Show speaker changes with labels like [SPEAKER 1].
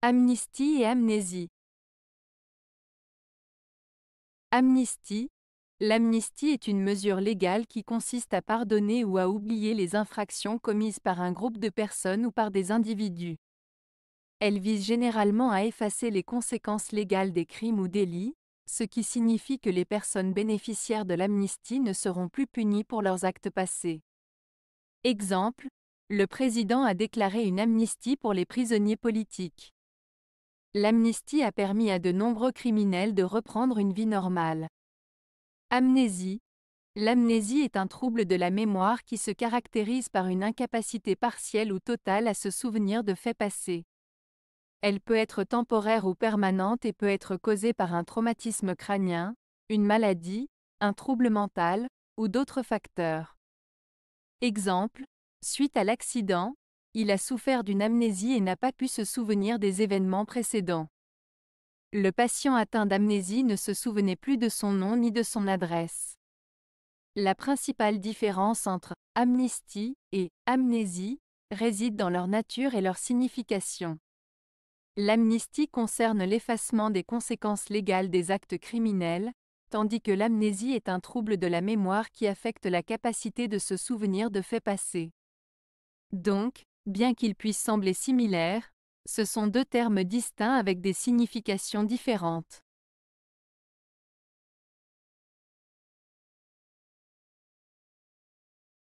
[SPEAKER 1] Amnistie et amnésie. Amnistie. L'amnistie est une mesure légale qui consiste à pardonner ou à oublier les infractions commises par un groupe de personnes ou par des individus. Elle vise généralement à effacer les conséquences légales des crimes ou délits, ce qui signifie que les personnes bénéficiaires de l'amnistie ne seront plus punies pour leurs actes passés. Exemple, le président a déclaré une amnistie pour les prisonniers politiques. L'amnistie a permis à de nombreux criminels de reprendre une vie normale. Amnésie. L'amnésie est un trouble de la mémoire qui se caractérise par une incapacité partielle ou totale à se souvenir de faits passés. Elle peut être temporaire ou permanente et peut être causée par un traumatisme crânien, une maladie, un trouble mental, ou d'autres facteurs. Exemple, suite à l'accident, il a souffert d'une amnésie et n'a pas pu se souvenir des événements précédents. Le patient atteint d'amnésie ne se souvenait plus de son nom ni de son adresse. La principale différence entre amnistie et amnésie réside dans leur nature et leur signification. L'amnistie concerne l'effacement des conséquences légales des actes criminels, tandis que l'amnésie est un trouble de la mémoire qui affecte la capacité de se souvenir de faits passés. Donc, bien qu'ils puissent sembler similaires, ce sont deux termes distincts avec des significations différentes.